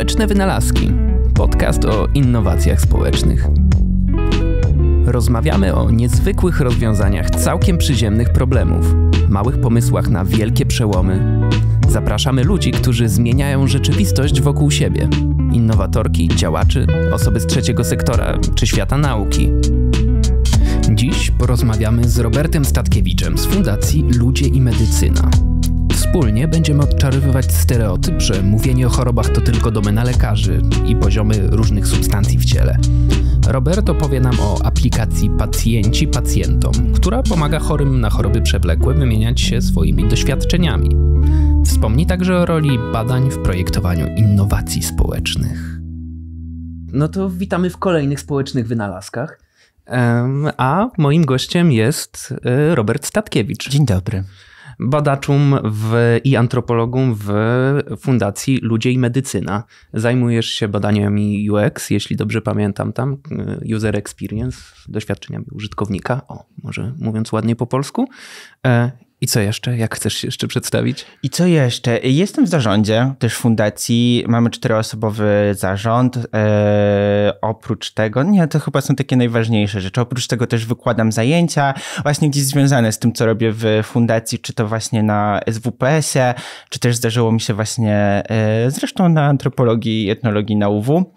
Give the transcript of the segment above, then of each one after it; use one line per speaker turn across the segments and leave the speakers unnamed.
Społeczne wynalazki. Podcast o innowacjach społecznych. Rozmawiamy o niezwykłych rozwiązaniach całkiem przyziemnych problemów, małych pomysłach na wielkie przełomy. Zapraszamy ludzi, którzy zmieniają rzeczywistość wokół siebie. Innowatorki, działaczy, osoby z trzeciego sektora czy świata nauki. Dziś porozmawiamy z Robertem Statkiewiczem z Fundacji Ludzie i Medycyna. Wspólnie będziemy odczarowywać stereotyp, że mówienie o chorobach to tylko domena lekarzy i poziomy różnych substancji w ciele. Roberto powie nam o aplikacji Pacjenci Pacjentom, która pomaga chorym na choroby przewlekłe wymieniać się swoimi doświadczeniami. Wspomni także o roli badań w projektowaniu innowacji społecznych. No to witamy w kolejnych społecznych wynalazkach. A moim gościem jest y, Robert Statkiewicz. Dzień dobry badaczum w, i antropologą w Fundacji Ludzie i Medycyna. Zajmujesz się badaniami UX, jeśli dobrze pamiętam tam, y, User Experience, doświadczeniami
użytkownika, o, może mówiąc ładnie po polsku. E, i co jeszcze? Jak chcesz się jeszcze przedstawić? I co jeszcze? Jestem w zarządzie też fundacji. Mamy czteroosobowy zarząd. Eee, oprócz tego, nie, to chyba są takie najważniejsze rzeczy. Oprócz tego też wykładam zajęcia, właśnie gdzieś związane z tym, co robię w fundacji, czy to właśnie na SWPS-ie, czy też zdarzyło mi się właśnie e, zresztą na antropologii i etnologii na UW.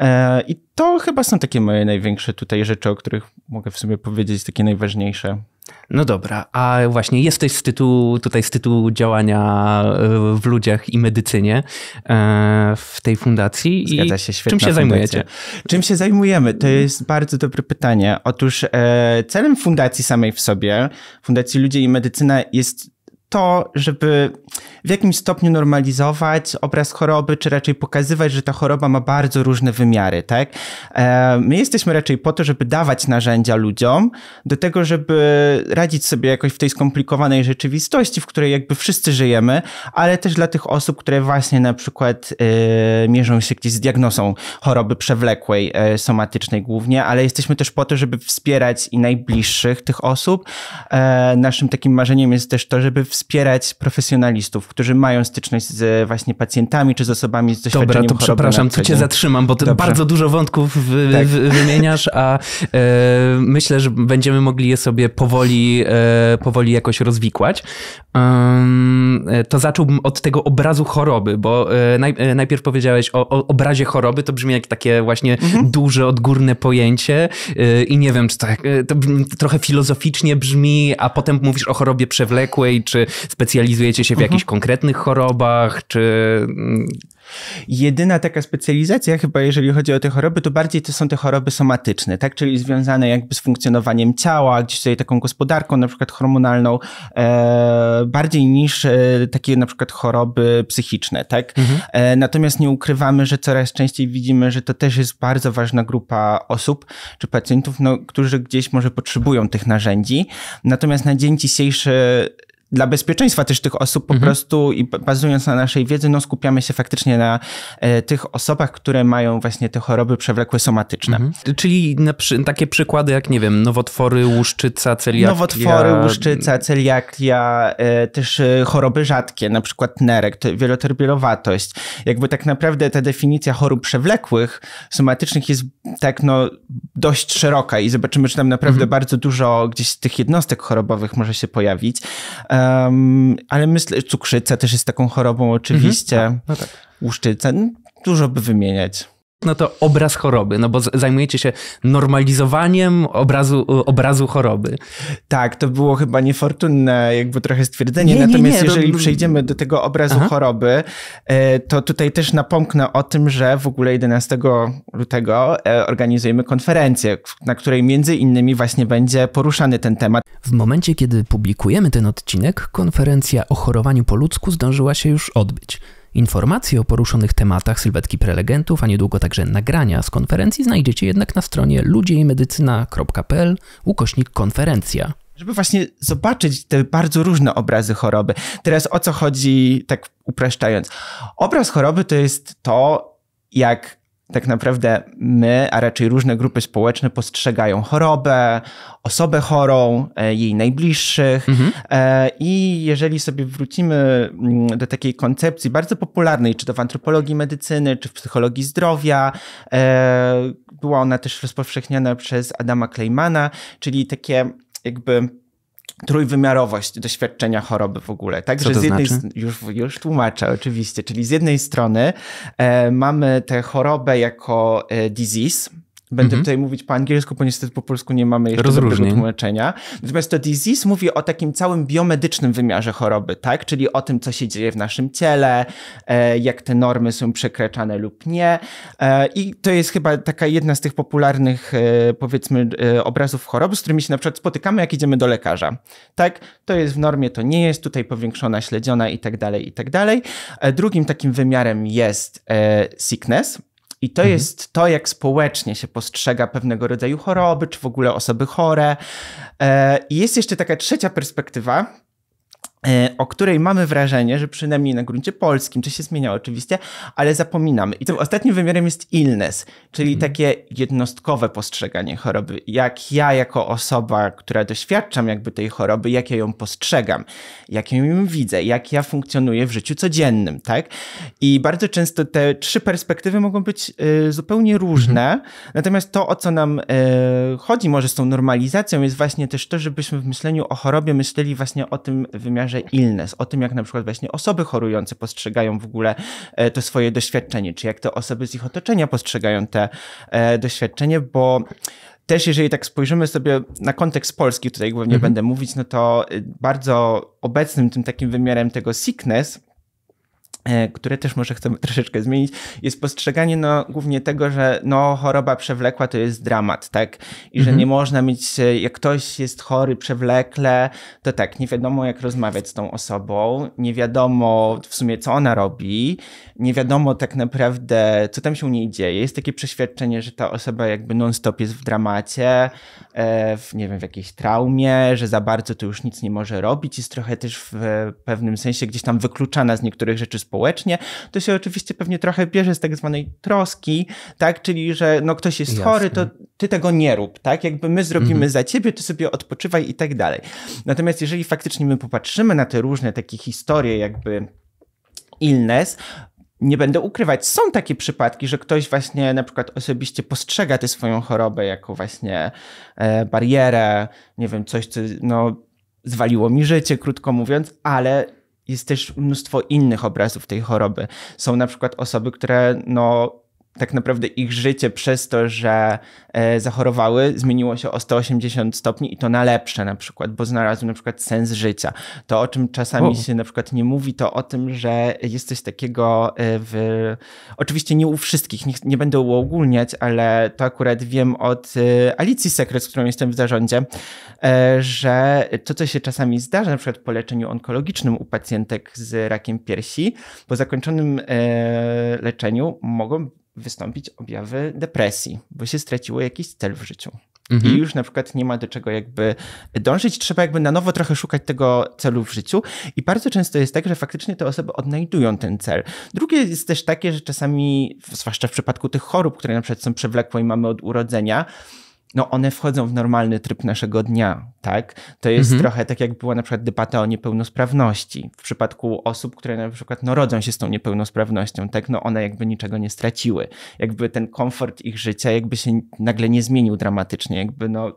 E, I to chyba są takie moje największe tutaj rzeczy, o których mogę w sumie powiedzieć, takie najważniejsze. No dobra, a właśnie jesteś z tytułu, tutaj z
tytułu działania e, w ludziach i medycynie e, w tej fundacji.
Zgadza się, świetna Czym się fundacja. zajmujecie? Czym się zajmujemy? To jest bardzo dobre pytanie. Otóż e, celem fundacji samej w sobie, Fundacji Ludzie i Medycyna jest to, żeby w jakimś stopniu normalizować obraz choroby, czy raczej pokazywać, że ta choroba ma bardzo różne wymiary, tak? E, my jesteśmy raczej po to, żeby dawać narzędzia ludziom do tego, żeby radzić sobie jakoś w tej skomplikowanej rzeczywistości, w której jakby wszyscy żyjemy, ale też dla tych osób, które właśnie na przykład e, mierzą się gdzieś z diagnozą choroby przewlekłej, e, somatycznej głównie, ale jesteśmy też po to, żeby wspierać i najbliższych tych osób. naszym takim marzeniem jest też to, żeby wspierać wspierać profesjonalistów, którzy mają styczność z e, właśnie pacjentami czy z osobami z doświadczeniem Dobra, to przepraszam, tu cię zatrzymam,
bo to bardzo dużo wątków w, tak. w, wymieniasz,
a e, myślę,
że będziemy mogli je sobie powoli, e, powoli jakoś rozwikłać. Um, to zacząłbym od tego obrazu choroby, bo e, naj, e, najpierw powiedziałeś o, o, obrazie choroby, to brzmi jak takie właśnie mhm. duże, odgórne pojęcie i nie wiem, czy to, tak, to trochę filozoficznie brzmi, a potem mówisz o chorobie przewlekłej, czy czy specjalizujecie
się w mhm. jakichś konkretnych chorobach, czy... Mm? Jedyna taka specjalizacja chyba, jeżeli chodzi o te choroby, to bardziej to są te choroby somatyczne, tak? Czyli związane jakby z funkcjonowaniem ciała, gdzieś tutaj taką gospodarką na przykład hormonalną, e, bardziej niż e, takie na przykład choroby psychiczne, tak? Mhm. E, natomiast nie ukrywamy, że coraz częściej widzimy, że to też jest bardzo ważna grupa osób czy pacjentów, no, którzy gdzieś może potrzebują tych narzędzi. Natomiast na dzień dzisiejszy dla bezpieczeństwa też tych osób po mhm. prostu i bazując na naszej wiedzy, no skupiamy się faktycznie na e, tych osobach, które mają właśnie te choroby przewlekłe somatyczne.
Mhm. Czyli przy, takie przykłady jak, nie wiem,
nowotwory,
łuszczyca,
celiakia. Nowotwory, łuszczyca, celiakia, e, też e, choroby rzadkie, na przykład nerek, wieloterbielowatość. Jakby tak naprawdę ta definicja chorób przewlekłych, somatycznych jest tak no dość szeroka i zobaczymy, czy tam naprawdę mhm. bardzo dużo gdzieś z tych jednostek chorobowych może się pojawić. E, Um, ale myślę, cukrzyca też jest taką chorobą oczywiście. Mhm. No tak. Łuszczyca, no, dużo by
wymieniać no to obraz choroby, no bo zajmujecie się normalizowaniem obrazu,
y, obrazu choroby. Tak, to było chyba niefortunne jakby trochę stwierdzenie, nie, natomiast nie, nie, no- jeżeli to... przejdziemy do tego obrazu Aha. choroby, e, to tutaj też napomknę o tym, że w ogóle 11 lutego e, organizujemy konferencję, na której między innymi właśnie będzie poruszany ten temat. W momencie, kiedy publikujemy ten odcinek, konferencja o
chorowaniu po ludzku zdążyła się już odbyć. Informacje o poruszonych tematach, sylwetki prelegentów, a niedługo także nagrania z konferencji znajdziecie jednak na stronie ludziejmedycyna.pl ukośnik konferencja
żeby właśnie zobaczyć te bardzo różne obrazy choroby. Teraz o co chodzi, tak upraszczając? Obraz choroby to jest to, jak tak naprawdę my, a raczej różne grupy społeczne postrzegają chorobę, osobę chorą, e, jej najbliższych. Mhm. E, I jeżeli sobie wrócimy mm, do takiej koncepcji bardzo popularnej, czy to w antropologii medycyny, czy w psychologii zdrowia, e, była ona też rozpowszechniana przez Adama Kleimana, czyli takie jakby trójwymiarowość doświadczenia choroby w ogóle. Także to z jednej znaczy? już, już tłumaczę oczywiście, czyli z jednej strony e, mamy tę chorobę jako e, disease, Będę mm-hmm. tutaj mówić po angielsku, bo niestety po polsku nie mamy jeszcze Rozróżnień. dobrego tłumaczenia. Natomiast to disease mówi o takim całym biomedycznym wymiarze choroby, tak? Czyli o tym, co się dzieje w naszym ciele, e, jak te normy są przekraczane lub nie. E, I to jest chyba taka jedna z tych popularnych, e, powiedzmy, obrazów chorób, z którymi się na przykład spotykamy, jak idziemy do lekarza. Tak? To jest w normie, to nie jest, tutaj powiększona, śledziona i tak dalej, i tak dalej. Drugim takim wymiarem jest sickness, i to mhm. jest to, jak społecznie się postrzega pewnego rodzaju choroby, czy w ogóle osoby chore. E, I jest jeszcze taka trzecia perspektywa, E, o której mamy wrażenie, że przynajmniej na gruncie polskim, czy się zmienia oczywiście, ale zapominamy. I tym ostatnim wymiarem jest illness, czyli mhm. takie jednostkowe postrzeganie choroby. Jak ja jako osoba, która doświadczam jakby tej choroby, jak ja ją postrzegam, jak ja ją widzę, jak ja funkcjonuję w życiu codziennym, tak? I bardzo często te trzy perspektywy mogą być y, zupełnie różne, mhm. natomiast to, o co nam y, chodzi może z tą normalizacją, jest właśnie też to, żebyśmy w myśleniu o chorobie myśleli właśnie o tym wymiarze że illness, o tym jak na przykład właśnie osoby chorujące postrzegają w ogóle e, to swoje doświadczenie, czy jak te osoby z ich otoczenia postrzegają te e, doświadczenie, bo też jeżeli tak spojrzymy sobie na kontekst Polski, tutaj głównie mhm. będę mówić, no to e, bardzo obecnym tym takim wymiarem tego sickness E, które też może chcemy troszeczkę zmienić, jest postrzeganie no, głównie tego, że no, choroba przewlekła to jest dramat, tak? I mhm. że nie można mieć, e, jak ktoś jest chory przewlekle, to tak, nie wiadomo jak rozmawiać z tą osobą, nie wiadomo w sumie co ona robi, nie wiadomo tak naprawdę co tam się u niej dzieje. Jest takie przeświadczenie, że ta osoba jakby non-stop jest w dramacie, e, w, nie wiem, w jakiejś traumie, że za bardzo to już nic nie może robić, jest trochę też w pewnym sensie gdzieś tam wykluczana z niektórych rzeczy społecznych, społecznie, to się oczywiście pewnie trochę bierze z tak zwanej troski, tak? Czyli, że no ktoś jest Jasne. chory, to ty tego nie rób, tak? Jakby my zrobimy mhm. za ciebie, ty sobie odpoczywaj i tak dalej. Natomiast jeżeli faktycznie my popatrzymy na te różne takie historie jakby illness, nie będę ukrywać, są takie przypadki, że ktoś właśnie na przykład osobiście postrzega tę swoją chorobę jako właśnie e, barierę, nie wiem, coś, co no, zwaliło mi życie, krótko mówiąc, ale jest też mnóstwo innych obrazów tej choroby. Są na przykład osoby, które no, tak naprawdę ich życie przez to, że e, zachorowały, zmieniło się o 180 stopni i to na lepsze na przykład, bo znalazły na przykład sens życia. To, o czym czasami się na przykład nie mówi, to o tym, że jest coś takiego e, w... Oczywiście nie u wszystkich, nie, nie będę uogólniać, ale to akurat wiem od e, Alicji Sekret, z którą jestem w zarządzie, że to, co się czasami zdarza na przykład po leczeniu onkologicznym u pacjentek z rakiem piersi, po zakończonym leczeniu mogą wystąpić objawy depresji, bo się straciło jakiś cel w życiu. Mhm. I już na przykład nie ma do czego jakby dążyć, trzeba jakby na nowo trochę szukać tego celu w życiu. I bardzo często jest tak, że faktycznie te osoby odnajdują ten cel. Drugie jest też takie, że czasami, zwłaszcza w przypadku tych chorób, które na przykład są przewlekłe i mamy od urodzenia, no one wchodzą w normalny tryb naszego dnia, tak? To jest mhm. trochę tak, jak była na przykład debata o niepełnosprawności. W przypadku osób, które na przykład no, rodzą się z tą niepełnosprawnością, tak? No one jakby niczego nie straciły. Jakby ten komfort ich życia jakby się nagle nie zmienił dramatycznie, jakby no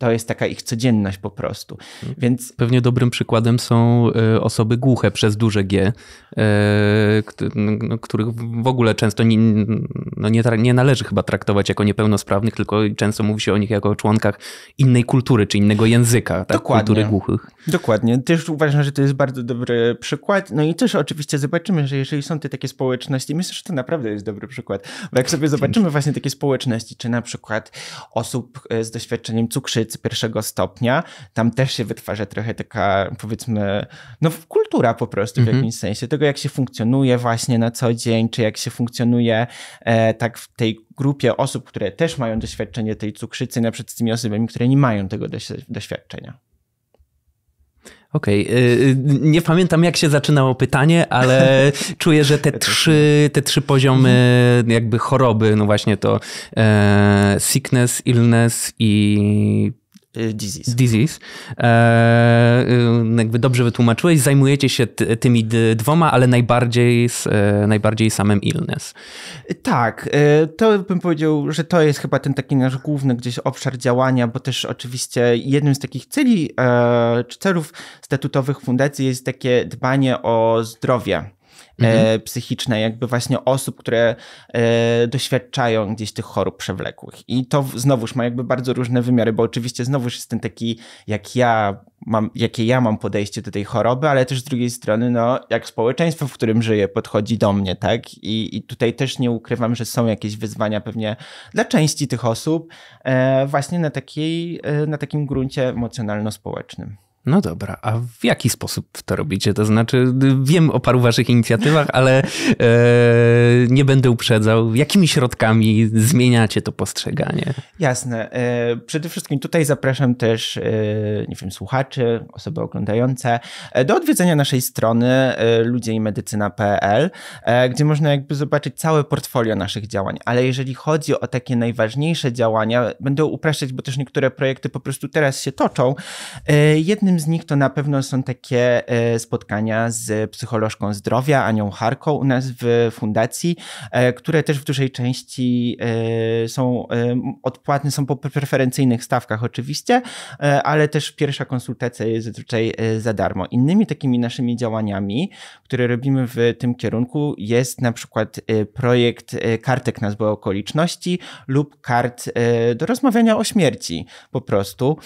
to jest taka ich codzienność po prostu.
Więc... Pewnie dobrym przykładem są e, osoby głuche przez duże G, e, no, których w ogóle często nie, no nie, nie, należy chyba traktować jako niepełnosprawnych, tylko często mówi się o nich jako o członkach innej
kultury czy innego języka, tak?
Dokładnie. kultury głuchych.
Dokładnie. Też uważam, że to jest bardzo dobry przykład. No i też oczywiście zobaczymy, że jeżeli są te takie społeczności, myślę, że to naprawdę jest dobry przykład, bo jak sobie zobaczymy właśnie takie społeczności, czy na przykład osób e, z doświadczeniem cukrzycy, medycy pierwszego stopnia, tam też się wytwarza trochę taka, powiedzmy, no kultura po prostu w mhm. jakimś sensie, tego jak się funkcjonuje właśnie na co dzień, czy jak się funkcjonuje e, tak w tej grupie osób, które też mają doświadczenie tej cukrzycy, na przykład z tymi osobami, które nie mają tego doświadczenia.
Okej, okay. Y, nie pamiętam jak się zaczynało pytanie, ale czuję, że te trzy, te trzy poziomy mhm. jakby choroby, no właśnie to e, sickness, illness i y, Disease. Disease. E, jakby dobrze wytłumaczyłeś, zajmujecie się tymi dwoma, ale najbardziej, z, e, najbardziej samym illness.
Tak, e, to bym powiedział, że to jest chyba ten taki nasz główny gdzieś obszar działania, bo też oczywiście jednym z takich celi e, czy celów statutowych fundacji jest takie dbanie o zdrowie mhm. E, psychiczne, jakby właśnie osób, które e, doświadczają gdzieś tych chorób przewlekłych. I to znowuż ma jakby bardzo różne wymiary, bo oczywiście znowuż jestem taki, jak ja mam, jakie ja mam podejście do tej choroby, ale też z drugiej strony, no, jak społeczeństwo, w którym żyję, podchodzi do mnie, tak? I, i tutaj też nie ukrywam, że są jakieś wyzwania pewnie dla części tych osób, e, właśnie na, takiej, na takim gruncie emocjonalno-społecznym.
No dobra, a w jaki sposób to robicie? To znaczy, wiem o paru waszych inicjatywach, ale e, nie będę uprzedzał. Jakimi środkami zmieniacie to postrzeganie?
Jasne. E, przede wszystkim tutaj zapraszam też, e, nie wiem, słuchaczy, osoby oglądające e, do odwiedzenia naszej strony e, ludzieimedycyna.pl, e, gdzie można jakby zobaczyć całe portfolio naszych działań. Ale jeżeli chodzi o takie najważniejsze działania, będę upraszczać, bo też niektóre projekty po prostu teraz się toczą. Jednym jednym z nich to na pewno są takie e, spotkania z psycholożką zdrowia, Anią Harką u nas w fundacji, e, które też w dużej części e, są odpłatne, są po preferencyjnych stawkach oczywiście, ale też pierwsza konsultacja jest zazwyczaj za darmo. Innymi takimi naszymi działaniami, które robimy w tym kierunku jest na przykład projekt kartek na złe okoliczności lub kart do rozmawiania o śmierci po prostu.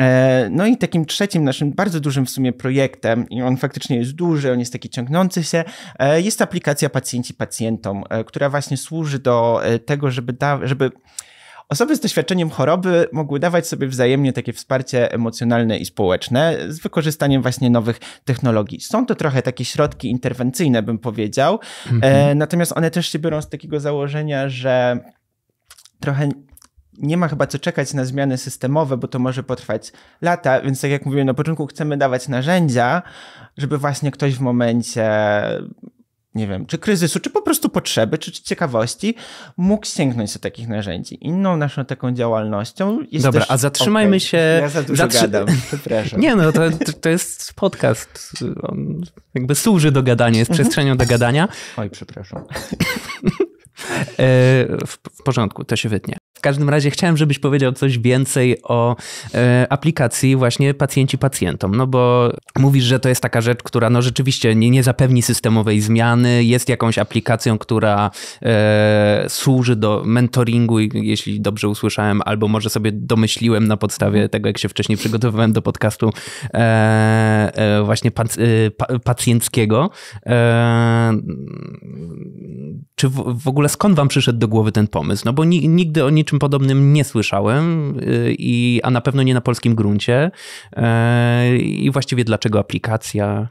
E, no i takim trzecim naszym bardzo dużym w sumie projektem, i on faktycznie jest duży, on jest taki ciągnący się, e, jest aplikacja Pacjenci Pacjentom, e, która właśnie służy do tego, żeby, da, żeby Osoby z doświadczeniem choroby mogły dawać sobie wzajemnie takie wsparcie emocjonalne i społeczne z wykorzystaniem właśnie nowych technologii. Są to trochę takie środki interwencyjne, bym powiedział, mhm. natomiast one też się biorą z takiego założenia, że trochę nie ma chyba co czekać na zmiany systemowe, bo to może potrwać lata, więc tak jak mówiłem na początku, chcemy dawać narzędzia, żeby właśnie ktoś w momencie nie wiem, czy kryzysu, czy po prostu potrzeby, czy, czy, ciekawości, mógł sięgnąć do takich narzędzi. Inną naszą taką działalnością jest Dobra, też... a zatrzymajmy okay. się... Ja za dużo Zatrzy... gadam, przepraszam. Nie no,
to, to jest podcast. On jakby służy do gadania, jest mhm. przestrzenią do gadania. Oj, przepraszam. E, w, w porządku, to się wytnie. W każdym razie chciałem, żebyś powiedział coś więcej o e, aplikacji właśnie pacjenci pacjentom, no bo mówisz, że to jest taka rzecz, która no rzeczywiście nie, nie zapewni systemowej zmiany, jest jakąś aplikacją, która e, służy do mentoringu, jeśli dobrze usłyszałem, albo może sobie domyśliłem na podstawie tego, jak się wcześniej przygotowywałem do podcastu e, e właśnie pac, e, pacjenckiego. E, czy w, w ogóle skąd wam przyszedł do głowy ten pomysł? No bo ni, nigdy o niczym podobnym nie słyszałem, y, i, a na pewno nie na polskim gruncie. Y, I właściwie dlaczego aplikacja?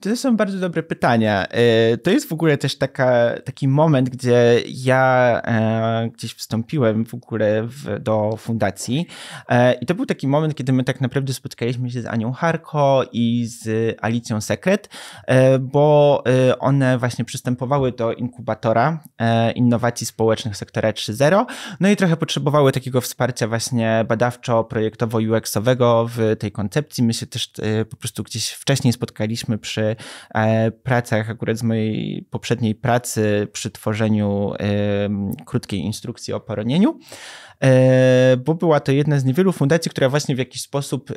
To są bardzo dobre pytania. Y, to jest w ogóle też taka, taki moment, gdzie ja e, gdzieś wstąpiłem w ogóle w, do fundacji e, i to był taki moment, kiedy my tak naprawdę spotkaliśmy się z Anią Harko i z Alicją Sekret, e, bo one właśnie przystępowały do inkubatora E, innowacji społecznych, sektora 3.0, no i trochę potrzebowały takiego wsparcia właśnie badawczo-projektowo-UX-owego w tej koncepcji. My się też e, po prostu gdzieś wcześniej spotkaliśmy przy e, pracach, akurat z mojej poprzedniej pracy przy tworzeniu krótkiej instrukcji o poronieniu, bo była to jedna z niewielu fundacji, która właśnie w jakiś sposób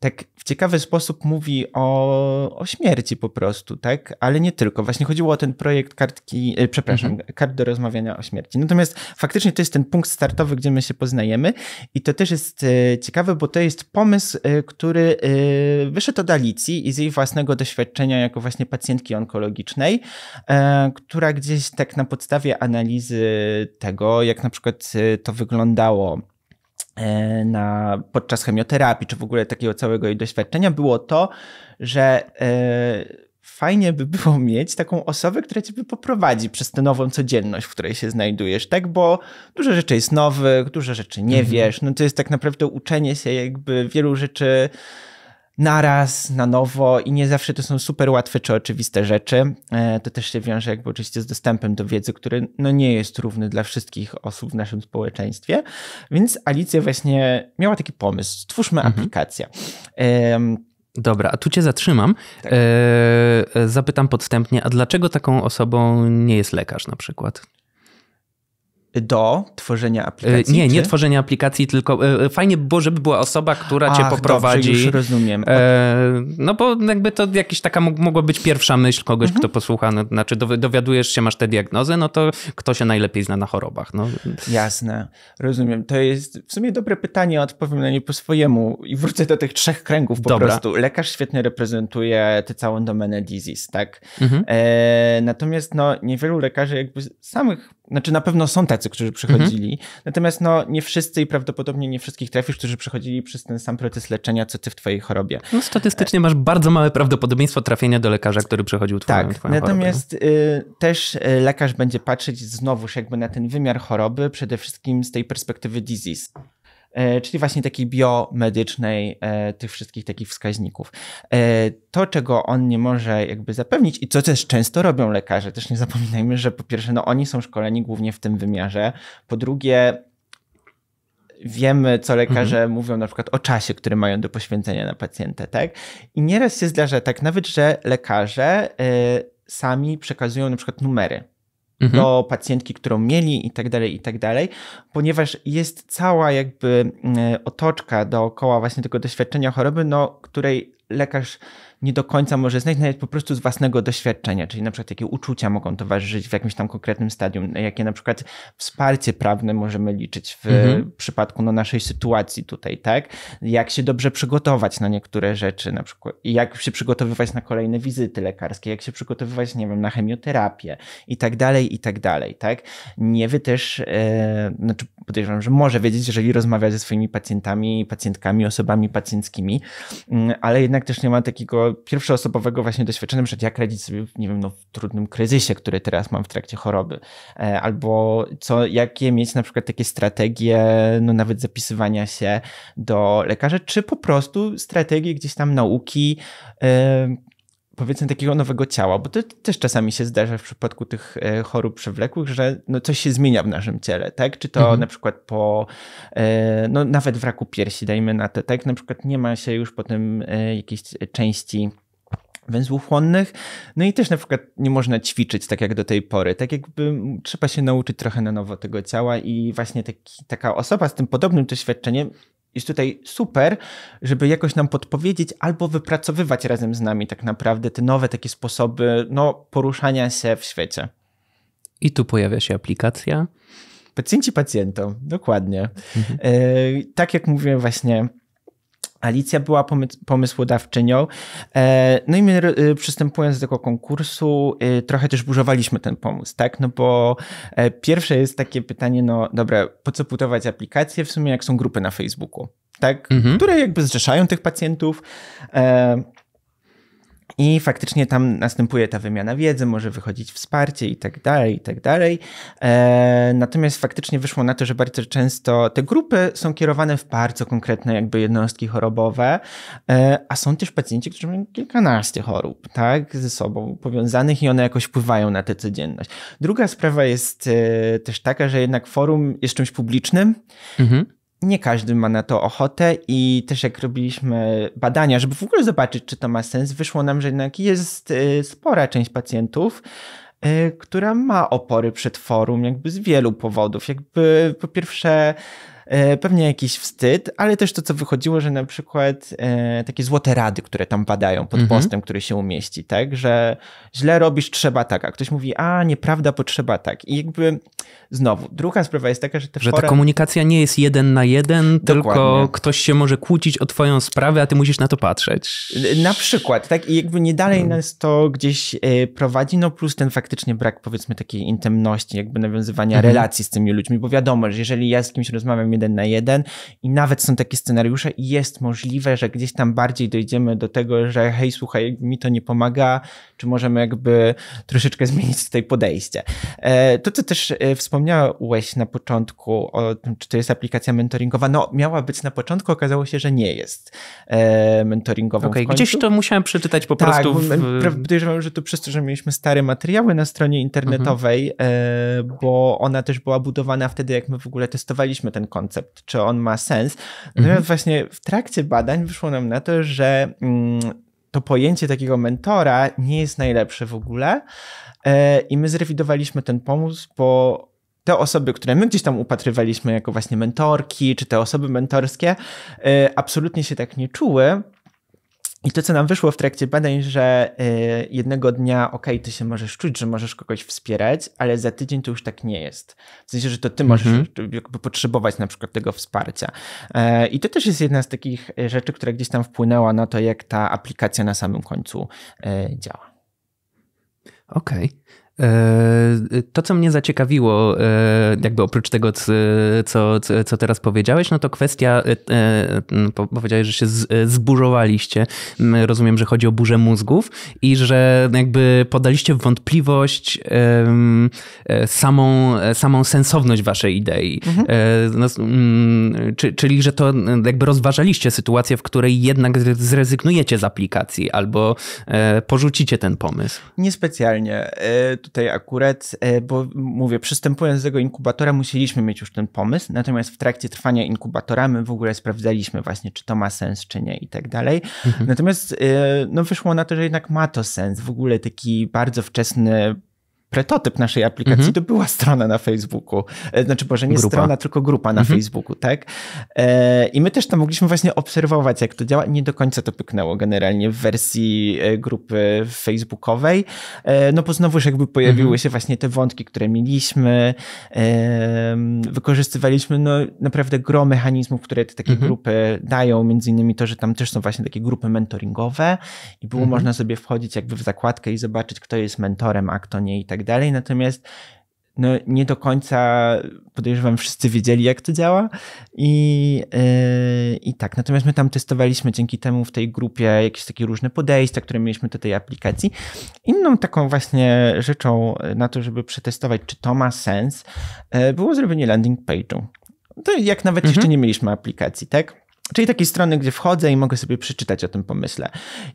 tak w ciekawy sposób mówi o, o śmierci po prostu, tak? Ale nie tylko. Właśnie chodziło o ten projekt kartki, e, przepraszam, mhm. kart do rozmawiania o śmierci. Natomiast faktycznie to jest ten punkt startowy, gdzie my się poznajemy i to też jest e, ciekawe, bo to jest pomysł, e, który wyszedł od Alicji i z jej własnego doświadczenia jako właśnie pacjentki onkologicznej, która gdzieś tak na podstawie analizy tego, jak na przykład to wyglądało E, na, podczas chemioterapii, czy w ogóle takiego całego jej doświadczenia, było to, że e, fajnie by było mieć taką osobę, która cię poprowadzi przez tę nową codzienność, w której się znajdujesz, tak? Bo dużo rzeczy jest nowych, dużo rzeczy nie mhm. wiesz, no to jest tak naprawdę uczenie się jakby wielu rzeczy naraz, na nowo i nie zawsze to są super łatwe czy oczywiste rzeczy. E, to też się wiąże jakby oczywiście z dostępem do wiedzy, który no nie jest równy dla wszystkich osób w naszym społeczeństwie. Więc Alicja właśnie miała taki pomysł, stwórzmy mhm. aplikację. Um, Dobra, a tu cię zatrzymam. Tak. E,
e, zapytam podstępnie, a dlaczego taką osobą nie jest lekarz na przykład?
do tworzenia e, aplikacji? Nie, czy? nie tworzenia
aplikacji, tylko e, e, fajnie by było, żeby była osoba, która Ach, cię poprowadzi. Dobrze, już rozumiem. no bo jakby to jakaś taka mogła być pierwsza myśl kogoś, mhm. kto posłucha. No, znaczy dowiadujesz się, masz tę diagnozę, no to kto się
najlepiej zna na chorobach. No. Jasne, rozumiem. To jest w sumie dobre pytanie, odpowiem na nie po swojemu i wrócę do tych trzech kręgów po Dobra. prostu. Lekarz świetnie reprezentuje tę całą domenę disease, tak? Mhm. E, natomiast no, niewielu lekarzy jakby samych znaczy na pewno są tacy, którzy przychodzili, mhm. natomiast no, nie wszyscy i prawdopodobnie nie wszystkich trafisz, którzy przychodzili przez ten sam proces leczenia, co ty w twojej chorobie. No, statystycznie masz bardzo małe prawdopodobieństwo trafienia
do lekarza, który przychodził twoją, tak, twoją natomiast
y, też y, lekarz będzie patrzeć znowuż jakby na ten wymiar choroby, przede wszystkim z tej perspektywy disease. E, czyli właśnie takiej biomedycznej, e, tych wszystkich takich wskaźników. E, to, czego on nie może jakby zapewnić i co też często robią lekarze, też nie zapominajmy, że po pierwsze, no oni są szkoleni głównie w tym wymiarze, po drugie, wiemy, co lekarze mhm. mówią na przykład o czasie, który mają do poświęcenia na pacjenta, tak? I nieraz się zdarza tak nawet, że lekarze y, sami przekazują na przykład numery mhm. do pacjentki, którą mieli i tak dalej, i tak dalej, ponieważ jest cała jakby mm, otoczka dookoła właśnie tego doświadczenia choroby, no, której lekarz nie do końca może znać, nawet po prostu z własnego doświadczenia, czyli na przykład jakie uczucia mogą towarzyszyć w jakimś tam konkretnym stadium, jakie na przykład wsparcie prawne możemy liczyć w mhm. przypadku no, naszej sytuacji tutaj, tak? Jak się dobrze przygotować na niektóre rzeczy, na przykład jak się przygotowywać na kolejne wizyty lekarskie, jak się przygotowywać, nie wiem, na chemioterapię i tak dalej, i tak dalej, tak? Nie wy też, e, znaczy podejrzewam, że może wiedzieć, jeżeli rozmawia ze swoimi pacjentami, pacjentkami, osobami pacjenckimi, mm, ale jednak też nie ma takiego takiego pierwszoosobowego właśnie doświadczenia, że jak radzić sobie, nie wiem, no, w trudnym kryzysie, który teraz mam w trakcie choroby, e, albo co, jakie mieć na przykład takie strategie, no nawet zapisywania się do lekarza, czy po prostu strategie gdzieś tam nauki, e, powiedzmy takiego nowego ciała, bo to też czasami się zdarza w przypadku tych e, chorób przewlekłych, że no coś się zmienia w naszym ciele, tak? Czy to mhm. na przykład po, e, no nawet w raku piersi, dajmy na to, tak? Na przykład nie ma się już potem e, jakiejś części węzłów chłonnych, no i też na przykład nie można ćwiczyć tak jak do tej pory, tak jakby trzeba się nauczyć trochę na nowo tego ciała i właśnie taki, taka osoba z tym podobnym doświadczeniem jest tutaj super, żeby jakoś nam podpowiedzieć albo wypracowywać razem z nami tak naprawdę te nowe takie sposoby no, poruszania się w świecie. I tu pojawia się aplikacja. Pacjenci pacjentom, dokładnie. Mhm. E, tak jak mówiłem właśnie, Alicja była pomysłodawczynią. E, no i my e, przystępując do tego konkursu, e, trochę też burzowaliśmy ten pomysł, tak? No bo pierwsze jest takie pytanie, no dobra, po co putować aplikacje w sumie, jak są grupy na Facebooku, tak? Mhm. Które jakby zrzeszają tych pacjentów i faktycznie tam następuje ta wymiana wiedzy, może wychodzić wsparcie i tak dalej, i tak dalej. E, natomiast faktycznie wyszło na to, że bardzo często te grupy są kierowane w bardzo konkretne jakby jednostki chorobowe, e, a są też pacjenci, którzy mają kilkanaście chorób, tak, ze sobą powiązanych i one jakoś wpływają na tę codzienność. Druga sprawa jest e, też taka, że jednak forum jest czymś publicznym, mhm nie każdy ma na to ochotę i też jak robiliśmy badania, żeby w ogóle zobaczyć, czy to ma sens, wyszło nam, że jednak jest y, spora część pacjentów, y, która ma opory forum jakby z wielu powodów. Jakby po pierwsze E, pewnie jakiś wstyd, ale też to, co wychodziło, że na przykład e, takie złote rady, które tam padają pod mhm. postem, który się umieści, tak, że źle robisz, trzeba tak, a ktoś mówi, a nieprawda, potrzeba tak. I jakby znowu, druga sprawa jest taka, że te Że fora... ta
komunikacja nie jest jeden na jeden, Dokładnie. tylko ktoś się może kłócić o twoją sprawę, a ty musisz na to patrzeć.
Na przykład, tak, i jakby nie dalej hmm. nas to gdzieś e, prowadzi, no plus ten faktycznie brak, powiedzmy, takiej intymności, jakby nawiązywania mhm. relacji z tymi ludźmi, bo wiadomo, że jeżeli ja z kimś rozmawiam jeden na jeden i nawet są takie scenariusze i jest możliwe, że gdzieś tam bardziej dojdziemy do tego, że hej, słuchaj, mi to nie pomaga, czy możemy jakby troszeczkę zmienić tutaj podejście. E, to, co też e, wspomniałeś na początku o tym, czy to jest aplikacja mentoringowa, no miała być na początku, okazało się, że nie jest e, mentoringową. Okay, gdzieś to musiałem przeczytać po tak, prostu. W... Podejrzewam, że to przez to, że mieliśmy stare materiały na stronie internetowej, mhm. bo ona też była budowana wtedy, jak my w ogóle testowaliśmy ten kontakt koncept, czy on ma sens. Mhm. Natomiast mhm. właśnie w trakcie badań wyszło nam na to, że mm, to pojęcie takiego mentora nie jest najlepsze w ogóle. E, I my zrewidowaliśmy ten pomysł, bo te osoby, które my gdzieś tam upatrywaliśmy jako właśnie mentorki, czy te osoby mentorskie, e, absolutnie się tak nie czuły. I to, co nam wyszło w trakcie badań, że y, jednego dnia, okej, okay, ty się możesz czuć, że możesz kogoś wspierać, ale za tydzień to już tak nie jest. W sensie, że to ty możesz mm-hmm. jakby potrzebować na przykład tego wsparcia. Y, I to też jest jedna z takich y, rzeczy, która gdzieś tam wpłynęła na to, jak ta aplikacja na samym końcu y, działa.
Okej. Okay. E, to, co mnie zaciekawiło, e, jakby oprócz tego, co, co teraz powiedziałeś, no to kwestia, e, powiedziałeś, że się zburzowaliście. Rozumiem, że chodzi o burzę mózgów i że jakby podaliście w wątpliwość samą, samą sensowność waszej idei. Mhm. No, czyli, że to jakby rozważaliście sytuację, w której jednak zrezygnujecie z aplikacji albo porzucicie ten pomysł.
Niespecjalnie tutaj akurat, e, bo mówię, przystępując do tego inkubatora, musieliśmy mieć już ten pomysł, natomiast w trakcie trwania inkubatora my w ogóle sprawdzaliśmy właśnie, czy to ma sens, czy nie i tak dalej. Mhm. Natomiast e, no, wyszło na to, że jednak ma to sens. W ogóle taki bardzo wczesny prototyp naszej aplikacji mhm. to była strona na Facebooku. E, znaczy, Boże, nie grupa. strona, tylko grupa na mhm. Facebooku, tak? E, I my też tam mogliśmy właśnie obserwować, jak to działa. Nie do końca to pyknęło generalnie w wersji e, grupy facebookowej. E, no bo znowuż jakby pojawiły mhm. się właśnie te wątki, które mieliśmy. E, wykorzystywaliśmy no, naprawdę gro mechanizmów, które te takie grupy dają. Między innymi to, że tam też są właśnie takie grupy mentoringowe i było można sobie wchodzić jakby w zakładkę i zobaczyć, kto jest mentorem, a kto nie i tak tak dalej. Natomiast no, nie do końca podejrzewam, wszyscy wiedzieli, jak to działa. I, yy, I tak, natomiast my tam testowaliśmy dzięki temu w tej grupie jakieś takie różne podejścia, które mieliśmy do tej aplikacji. Inną taką właśnie rzeczą na to, żeby przetestować, czy to ma sens, yy, było zrobienie landing page'u. To jak nawet mhm. jeszcze nie mieliśmy aplikacji, tak? Czyli takiej strony, gdzie wchodzę i mogę sobie przeczytać o tym pomyśle.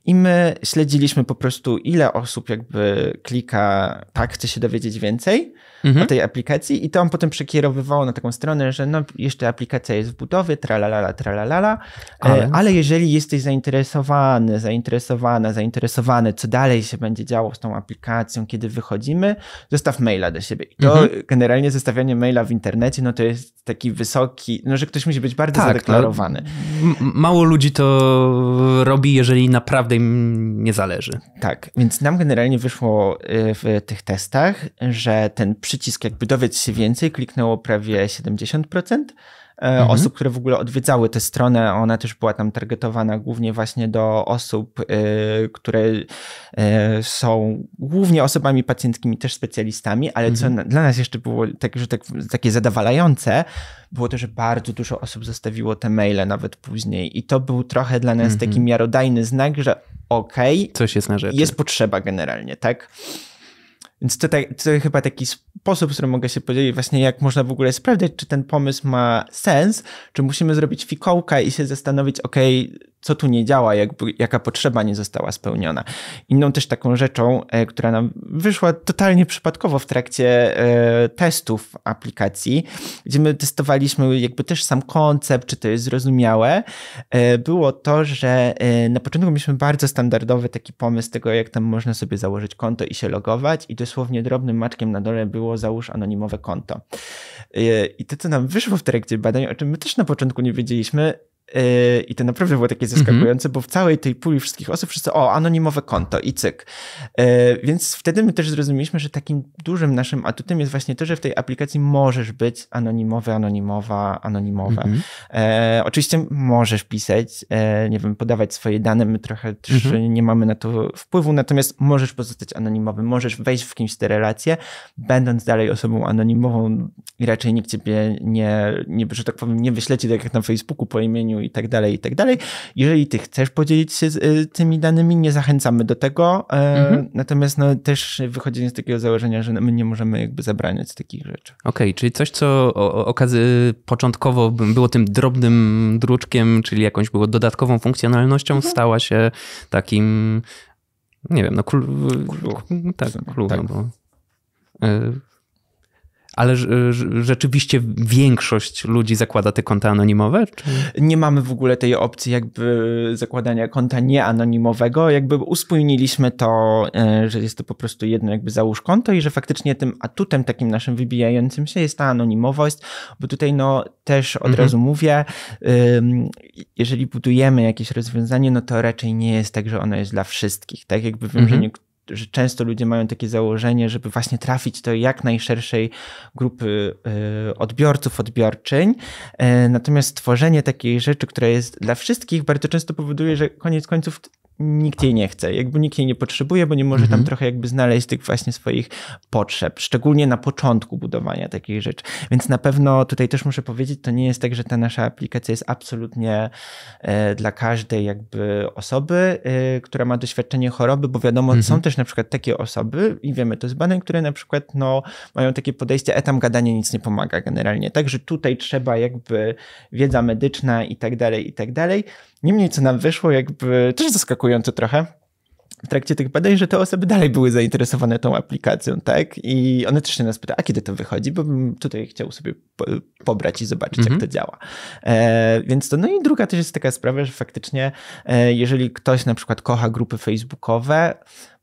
I my śledziliśmy po prostu, ile osób jakby klika, tak, chce się dowiedzieć więcej mhm. o tej aplikacji i to on potem przekierowywało na taką stronę, że no jeszcze aplikacja jest w budowie, tralalala, tralalala, e, ale, ale jeżeli jesteś zainteresowany, zainteresowana, zainteresowany, co dalej się będzie działo z tą aplikacją, kiedy wychodzimy, zostaw maila do siebie. I to mhm. generalnie zostawianie maila w internecie, no to jest taki wysoki, no że ktoś musi być bardzo tak, no, zadeklarowany.
No, mało ludzi
to robi, jeżeli naprawdę im nie zależy. Tak, więc nam generalnie wyszło y, w tych testach, że ten przy przycisk jakby dowiedz się więcej kliknęło prawie 70%. E, mhm. osób, które w ogóle odwiedzały tę stronę. Ona też była tam targetowana głównie właśnie do osób, y, które y, są głównie osobami pacjentkimi, też specjalistami, ale mhm. co dla nas jeszcze było tak, że tak, takie zadawalające, było to, że bardzo dużo osób zostawiło te maile nawet później i to był trochę dla nas mhm. taki miarodajny znak, że okej, okay, coś jest na rzeczy. Jest potrzeba generalnie, tak? Więc to, tak, to chyba taki sposób, w którym mogę się podzielić, właśnie jak można w ogóle sprawdzać, czy ten pomysł ma sens, czy musimy zrobić fikołka i się zastanowić, ok, co tu nie działa, jak jaka potrzeba nie została spełniona. Inną też taką rzeczą, e, która nam wyszła totalnie przypadkowo w trakcie e, testów aplikacji, gdzie my testowaliśmy jakby też sam koncept, czy to jest zrozumiałe, e, było to, że na początku mieliśmy bardzo standardowy taki pomysł tego, jak tam można sobie założyć konto i się logować i dosłownie drobnym maczkiem na dole było załóż anonimowe konto. I to, co nam wyszło w trakcie badań, o czym my też na początku nie wiedzieliśmy, Yy, I to naprawdę było takie mhm. zaskakujące, mm -hmm. bo w całej tej puli wszystkich osób wszyscy, o, anonimowe konto i cyk. Yy, więc wtedy my też zrozumieliśmy, że takim dużym naszym atutem jest właśnie to, że w tej aplikacji możesz być anonimowy, anonimowa, anonimowe. Mm -hmm. Yy, oczywiście możesz pisać, nie wiem, podawać swoje dane, my trochę też mm -hmm. nie mamy na to wpływu, natomiast możesz pozostać anonimowy, możesz wejść w kimś te relacje, będąc dalej osobą anonimową i raczej nikt ciebie nie, nie że tak powiem, nie wyśleci tak jak na Facebooku po imieniu szkoleniu i tak dalej, i tak dalej. Jeżeli ty chcesz podzielić się z, e, tymi danymi, nie zachęcamy do tego. E, mhm. Natomiast no, też wychodzenie z takiego założenia, że my nie możemy jakby zabraniać takich rzeczy.
Okej, okay, czyli coś, co okazy początkowo było tym drobnym druczkiem, czyli jakąś było dodatkową funkcjonalnością, mhm. stała się takim, nie wiem, no klu, klu, tak, klu, no tak. No bo, e, ale
rzeczywiście większość ludzi zakłada te konta anonimowe? Czy... Nie mamy w ogóle tej opcji jakby zakładania konta nieanonimowego. Jakby uspójniliśmy to, e, że jest to po prostu jedno jakby załóż konto i że faktycznie tym atutem takim naszym wybijającym się jest ta anonimowość, bo tutaj no też od mhm. razu mówię, jeżeli budujemy jakieś rozwiązanie, no to raczej nie jest tak, że ono jest dla wszystkich. Tak jakby wiem, mhm. że że często ludzie mają takie założenie, żeby właśnie trafić do jak najszerszej grupy y, odbiorców, odbiorczyń. E, natomiast tworzenie takiej rzeczy, która jest dla wszystkich, bardzo często powoduje, że koniec końców nikt jej nie chce, jakby nikt jej nie potrzebuje, bo nie może mhm. tam trochę jakby znaleźć tych właśnie swoich potrzeb, szczególnie na początku budowania takich rzeczy. Więc na pewno tutaj też muszę powiedzieć, to nie jest tak, że ta nasza aplikacja jest absolutnie e, dla każdej jakby osoby, e, która ma doświadczenie choroby, bo wiadomo, mhm. są też na przykład takie osoby i wiemy to z badań, które na przykład no, mają takie podejście, etam gadanie nic nie pomaga generalnie, także tutaj trzeba jakby wiedza medyczna i tak dalej, i tak dalej. Niemniej, co nam wyszło, jakby też zaskakujące trochę, w trakcie tych badań, że te osoby dalej były zainteresowane tą aplikacją, tak? I one też się nas pytały, a kiedy to wychodzi? Bo bym tutaj chciał sobie po, pobrać i zobaczyć, mm -hmm. jak mhm. to działa. E, więc to, no i druga też jest taka sprawa, że faktycznie, e, jeżeli ktoś na przykład kocha grupy facebookowe,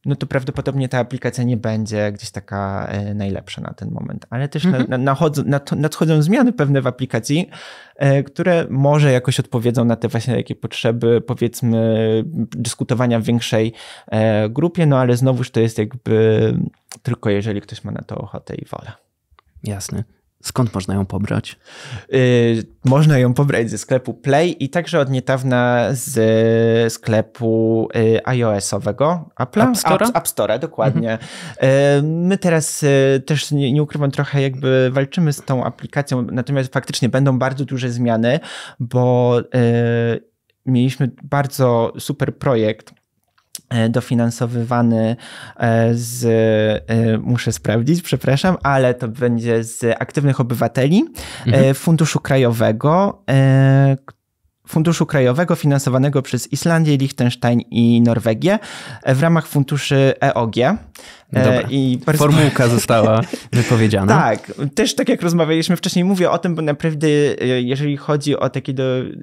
no to prawdopodobnie ta aplikacja nie będzie gdzieś taka e, najlepsza na ten moment. Ale też mhm. na, na, nadchodzą zmiany pewne w aplikacji, e, które może jakoś odpowiedzą na te właśnie takie potrzeby, powiedzmy, dyskutowania w większej e, grupie, no ale znowuż to jest jakby tylko jeżeli ktoś ma na to ochotę i wolę. Jasne. Skąd można ją pobrać? Yy, można ją pobrać ze sklepu Play i także od niedawna z y, sklepu yy, iOS-owego Apple. App Store? App, App Store, dokładnie. Yy, my teraz y, też nie, nie, ukrywam trochę jakby walczymy z tą aplikacją, natomiast faktycznie będą bardzo duże zmiany, bo y, mieliśmy bardzo super projekt E, dofinansowywany e, z, e, muszę sprawdzić, przepraszam, ale to będzie z aktywnych obywateli mhm. Funduszu Krajowego, Funduszu Krajowego finansowanego przez Islandię, Liechtenstein i Norwegię w ramach funduszy EOG. E, Dobra. I bardzo... Formułka została wypowiedziana. tak, też tak jak rozmawialiśmy wcześniej, mówię o tym, bo naprawdę e, jeżeli chodzi o takie, do,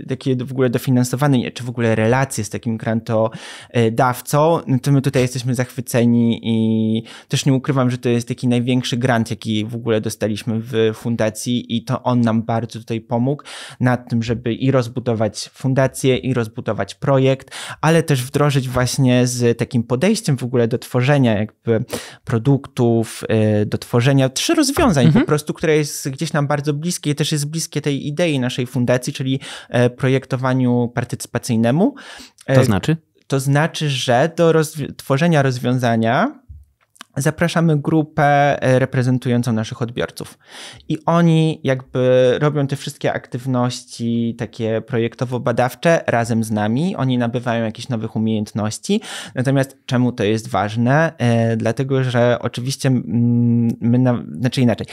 takie w ogóle dofinansowanie, czy w ogóle relacje z takim grantodawcą, e, no to my tutaj jesteśmy zachwyceni i też nie ukrywam, że to jest taki największy grant, jaki w ogóle dostaliśmy w fundacji i to on nam bardzo tutaj pomógł nad tym, żeby i rozbudować fundację, i rozbudować projekt, ale też wdrożyć właśnie z takim podejściem w ogóle do tworzenia jakby produktów, y, do tworzenia, trzy rozwiązań mhm. po prostu, które jest gdzieś nam bardzo bliskie i też jest bliskie tej idei naszej fundacji, czyli e, projektowaniu partycypacyjnemu. E, to znaczy? To znaczy, że do tworzenia rozwiązania zapraszamy grupę e, reprezentującą naszych odbiorców. I oni jakby robią te wszystkie aktywności takie projektowo-badawcze razem z nami. Oni nabywają jakichś nowych umiejętności. Natomiast czemu to jest ważne? E, dlatego, że oczywiście mm, my, na, znaczy inaczej,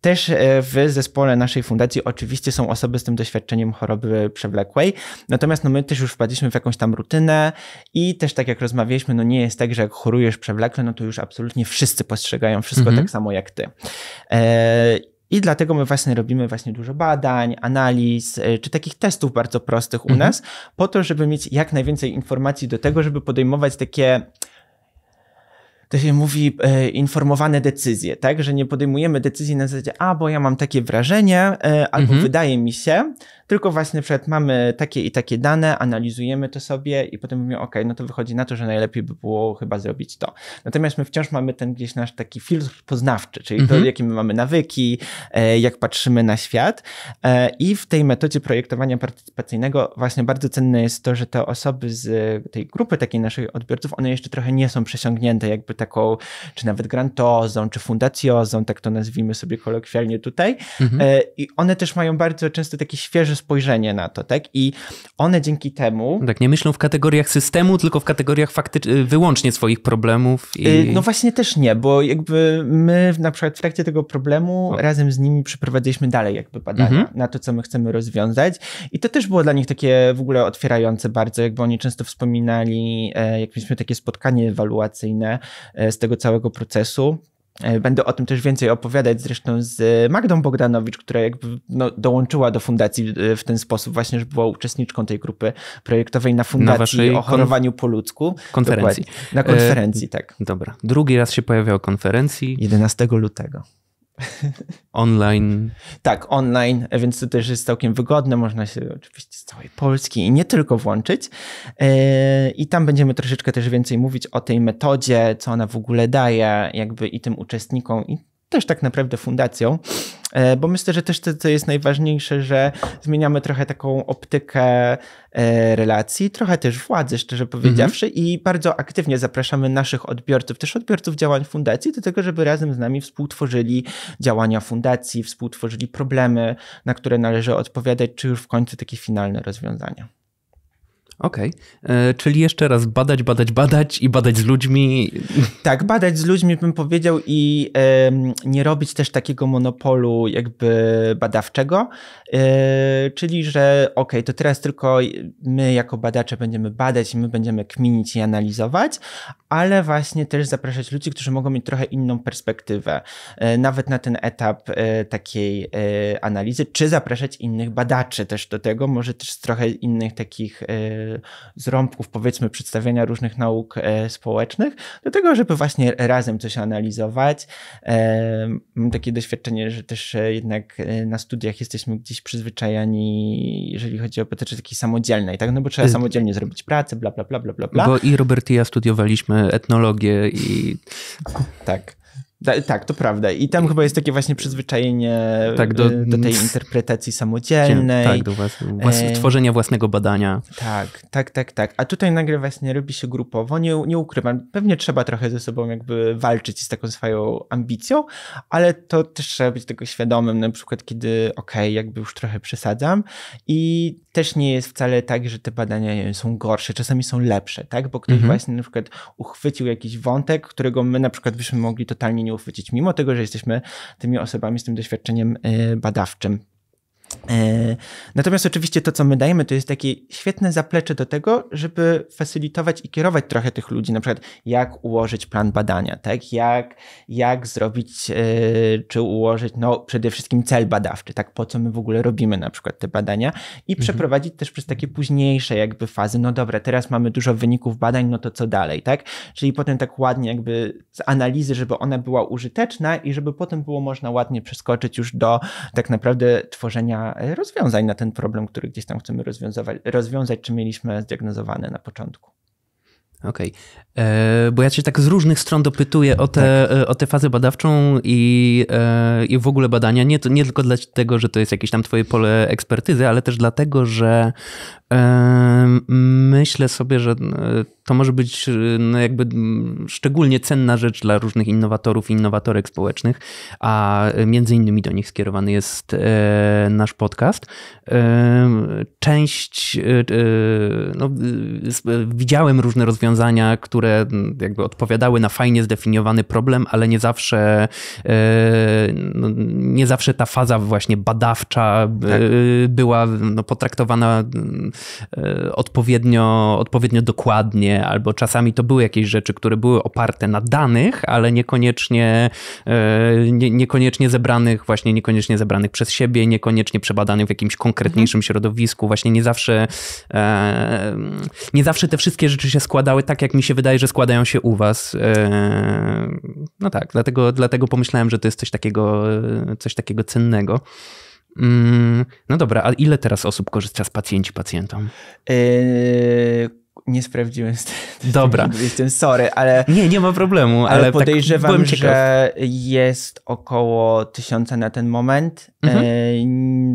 też e, w zespole naszej fundacji oczywiście są osoby z tym doświadczeniem choroby przewlekłej, natomiast no my też już wpadliśmy w jakąś tam rutynę i też tak jak rozmawialiśmy, no nie jest tak, że jak chorujesz przewlekle, no to już absolutnie wszyscy postrzegają wszystko mhm. tak samo jak ty. E, I dlatego my właśnie robimy właśnie dużo badań, analiz, e, czy takich testów bardzo prostych u mhm. nas, po to, żeby mieć jak najwięcej informacji do tego, żeby podejmować takie to się mówi e, informowane decyzje, tak? Że nie podejmujemy decyzji na zasadzie, a bo ja mam takie wrażenie, e, albo mhm. wydaje mi się, tylko właśnie przykład mamy takie i takie dane, analizujemy to sobie i potem mówimy, ok, no to wychodzi na to, że najlepiej by było chyba zrobić to. Natomiast my wciąż mamy ten gdzieś nasz taki filtr poznawczy, czyli mhm. to, jakie my mamy nawyki, e, jak patrzymy na świat e, i w tej metodzie projektowania partycypacyjnego właśnie bardzo cenne jest to, że te osoby z tej grupy takiej naszych odbiorców, one jeszcze trochę nie są przesiągnięte jakby taką, czy nawet grantozą, czy fundacjozą, tak to nazwijmy sobie kolokwialnie tutaj. Mhm. E, I one też mają bardzo często taki świeży spojrzenie na to, tak? I one dzięki
temu... Tak, nie myślą w kategoriach systemu, tylko w kategoriach faktycz- y, wyłącznie swoich problemów. I... Y, no
właśnie też nie, bo jakby my na przykład w trakcie tego problemu o. razem z nimi przeprowadziliśmy dalej jakby badania mhm. na to, co my chcemy rozwiązać i to też było dla nich takie w ogóle otwierające bardzo, jakby oni często wspominali, e, jak mieliśmy takie spotkanie ewaluacyjne e, z tego całego procesu, E, będę o tym też więcej opowiadać zresztą z e, Magdą Bogdanowicz, która jakby no, dołączyła do fundacji e, w ten sposób, właśnie, że była uczestniczką tej grupy projektowej na fundacji na o chorowaniu po ludzku. Konferencji. Dokładnie. Na konferencji, e, tak. Dobra.
Drugi raz się pojawia o konferencji. 11 lutego. Online.
Tak, online, więc to też jest całkiem wygodne. Można się oczywiście z całej Polski i nie tylko włączyć. E, I tam będziemy troszeczkę też więcej mówić o tej metodzie, co ona w ogóle daje, jakby i tym uczestnikom, i też tak naprawdę fundacją, e, bo myślę, że też to, co jest najważniejsze, że zmieniamy trochę taką optykę e, relacji, trochę też władzy, szczerze mhm. powiedziawszy, mhm. i bardzo aktywnie zapraszamy naszych odbiorców, też odbiorców działań fundacji, do tego, żeby razem z nami współtworzyli działania fundacji, współtworzyli problemy, na które należy odpowiadać, czy już w końcu takie finalne rozwiązania. Okej, okay. E, czyli jeszcze raz badać, badać, badać i badać z ludźmi. Tak, badać z ludźmi bym powiedział i nie robić też takiego monopolu jakby badawczego, e, czyli że ok, to teraz tylko my jako badacze będziemy badać i my będziemy kminić i analizować, ale właśnie też zapraszać ludzi, którzy mogą mieć trochę inną perspektywę, e, nawet na ten etap e, takiej e, analizy, czy zapraszać innych badaczy też do tego, może też z trochę innych takich zrąbków, powiedzmy, przedstawienia różnych nauk społecznych, do tego, żeby właśnie razem coś analizować. Mam takie doświadczenie, że też jednak na studiach jesteśmy gdzieś przyzwyczajani, jeżeli chodzi o pytacze takiej samodzielnej, tak? No bo trzeba y, samodzielnie zrobić pracę, bla, bla, bla, bla, bla. Bo i
Robert i ja studiowaliśmy E, etnologię i...
Tak. Da, tak, to prawda. I tam chyba jest takie właśnie przyzwyczajenie tak, do, y, do, tej interpretacji samodzielnej. Tak, do włas, włas, y, tworzenia
własnego badania.
Tak, tak, tak, tak. A tutaj nagle właśnie robi się grupowo. Nie, nie ukrywam, pewnie trzeba trochę ze sobą jakby walczyć z taką swoją ambicją, ale to też trzeba być tego świadomym, na przykład kiedy okej, okay, jakby już trochę przesadzam i też nie jest wcale tak, że te badania wiem, są gorsze, czasami są lepsze, tak? Bo ktoś mhm. właśnie na przykład uchwycił jakiś wątek, którego my na przykład byśmy mogli totalnie nie nie uchwycić, mimo tego, że jesteśmy tymi osobami z tym doświadczeniem e, badawczym. E, natomiast oczywiście to, co my dajemy, to jest takie świetne zaplecze do tego, żeby facilitować i kierować trochę tych ludzi, na przykład jak ułożyć plan badania, tak? jak, jak zrobić e, czy ułożyć no, przede wszystkim cel badawczy, tak? po co my w ogóle robimy na przykład te badania i mhm. przeprowadzić też przez takie późniejsze jakby fazy, no dobra, teraz mamy dużo wyników badań, no to co dalej, tak? Czyli potem tak ładnie jakby z analizy, żeby ona była użyteczna i żeby potem było można ładnie przeskoczyć już do tak naprawdę tworzenia E, rozwiązań na ten problem, który gdzieś tam chcemy rozwiązać, czy mieliśmy zdiagnozowane na początku.
Okej, okay. E, bo ja cię tak z różnych stron dopytuję o tak. E, tę tak. o te fazę badawczą i, e, i w ogóle badania. Nie, to, nie tylko dlatego, że to jest jakieś tam twoje pole ekspertyzy, ale też dlatego, że myślę sobie, że to może być no jakby szczególnie cenna rzecz dla różnych innowatorów i innowatorek społecznych, a między innymi do nich skierowany jest nasz podcast. Część, no, widziałem różne rozwiązania, rozwiązania, które mm, jakby odpowiadały na fajnie zdefiniowany problem, ale nie zawsze, e, no, nie zawsze ta faza właśnie badawcza e, tak. była no, potraktowana e, odpowiednio, odpowiednio dokładnie, albo czasami to były jakieś rzeczy, które były oparte na danych, ale niekoniecznie, nie, niekoniecznie zebranych, właśnie niekoniecznie zebranych przez siebie, niekoniecznie przebadanych w jakimś konkretniejszym mhm. środowisku. Właśnie nie zawsze, nie zawsze te wszystkie rzeczy się składały tak, jak mi się wydaje, że składają się u was. E, no tak, dlatego, dlatego pomyślałem, że to jest coś takiego, e, coś takiego cennego. Mm, no dobra, a ile teraz osób korzysta z pacjenci pacjentom?
Yy nie sprawdziłem. Dobra. Jestem sorry, ale. Nie, nie ma problemu, ale, ale tak podejrzewam, tak że jest około tysiąca na ten moment. Mhm.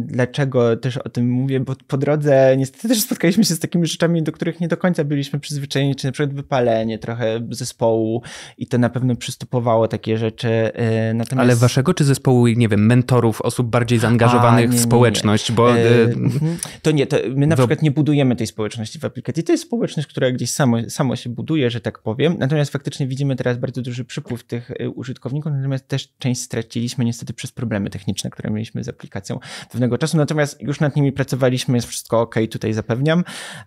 E, dlaczego też o tym mówię? Bo po drodze niestety też spotkaliśmy się z takimi rzeczami, do których nie do końca byliśmy przyzwyczajeni, czy na przykład wypalenie trochę zespołu i to na pewno przystupowało takie rzeczy. E, natomiast... Ale waszego
czy zespołu, nie wiem, mentorów, osób bardziej zaangażowanych A, nie, w społeczność? Nie, nie. Bo... E, mhm.
to nie, to my na przykład nie budujemy tej społeczności w aplikacji. To jest społeczność społeczność, która gdzieś samo, samo się buduje, że tak powiem. Natomiast faktycznie widzimy teraz bardzo duży przypływ tych y, użytkowników, natomiast też część straciliśmy niestety przez problemy techniczne, które mieliśmy z aplikacją pewnego czasu. Natomiast już nad nimi pracowaliśmy, jest wszystko ok, tutaj zapewniam,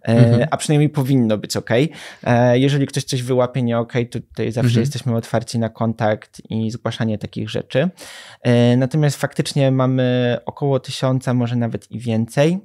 e, mhm. a przynajmniej powinno być ok. E, jeżeli ktoś coś wyłapie nie ok, to tutaj zawsze mhm. jesteśmy otwarci na kontakt i zgłaszanie takich rzeczy. E, natomiast faktycznie mamy około tysiąca, może nawet i więcej